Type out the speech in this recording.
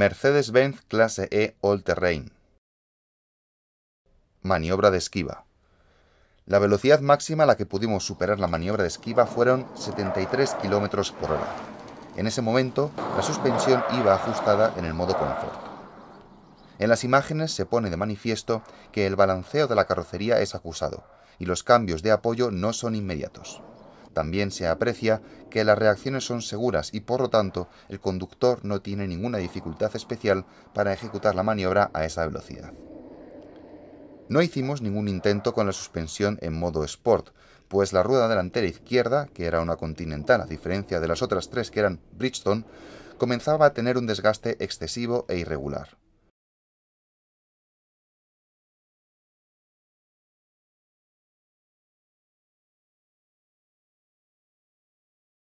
Mercedes-Benz clase E All Terrain. Maniobra de esquiva. La velocidad máxima a la que pudimos superar la maniobra de esquiva fueron 73 km por hora. En ese momento, la suspensión iba ajustada en el modo confort. En las imágenes se pone de manifiesto que el balanceo de la carrocería es acusado y los cambios de apoyo no son inmediatos. También se aprecia que las reacciones son seguras y por lo tanto el conductor no tiene ninguna dificultad especial para ejecutar la maniobra a esa velocidad. No hicimos ningún intento con la suspensión en modo Sport, pues la rueda delantera izquierda, que era una Continental a diferencia de las otras tres que eran Bridgestone, comenzaba a tener un desgaste excesivo e irregular.